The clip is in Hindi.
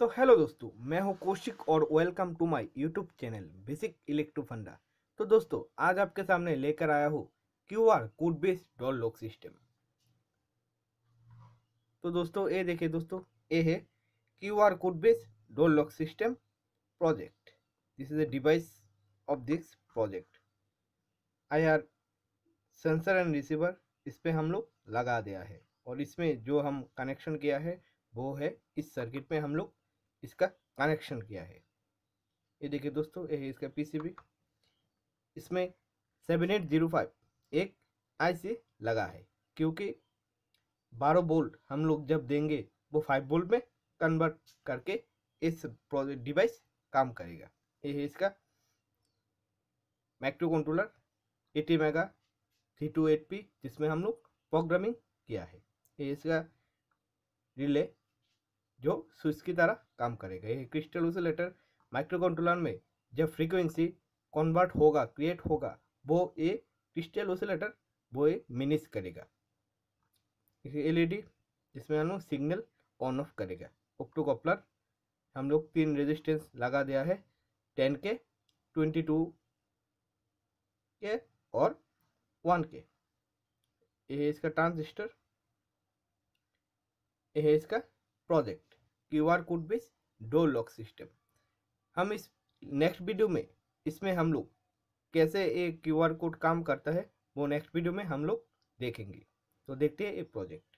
तो हेलो दोस्तों मैं हूं कौशिक और welcome to my YouTube channel basic electro funda तो दोस्तों आज आपके सामने लेकर आया हूं Q R code based door lock system तो दोस्तों ये देखिए दोस्तों ये है Q R code based door lock system project this is a device of this project I R sensor and receiver इस पर हम लोग लगा दिया है और इसमें जो हम कनेक्शन किया है वो है इस सर्किट में हम लोग इसका कनेक्शन किया है ये देखिए दोस्तों ये है इसका पीसीबी इसमें सेवन एट जीरो फाइव एक आईसी लगा है क्योंकि बारह बोल्ट हम लोग जब देंगे वो फाइव बोल्ट में कन्वर्ट करके इस प्रोजेक्ट डिवाइस काम करेगा ये है इसका macro controller AT mega three two eight P जिसमें हम लोग प्रोग्रामिंग किया है ये इसका रिले जो स्विच की तरह काम करेगा ये क्रिस्टल ओसिलेटर माइक्रो कंट्रोलर में जब फ्रीक्वेंसी कन्वर्ट होगा क्रिएट होगा वो ये क्रिस्टल ओसिलेटर वो ये मिनिस करेगा एलईडी इसमें हम सिग्नल ऑन ऑफ करेगा ऑप्टो कॉपलर हम लोग तीन रेजिस्टेंस लगा दिया है टेन के ट्वेंटी टू के और वन के ये है इसका ट्रांजिस्टर ये है इसका project Q R code base door lock system हम इस नेक्स्ट वीडियो में इसमें हम लोग कैसे ये क्यू आर कोड काम करता है वो नेक्स्ट वीडियो में हम लोग देखेंगे तो देखते हैं एक प्रोजेक्ट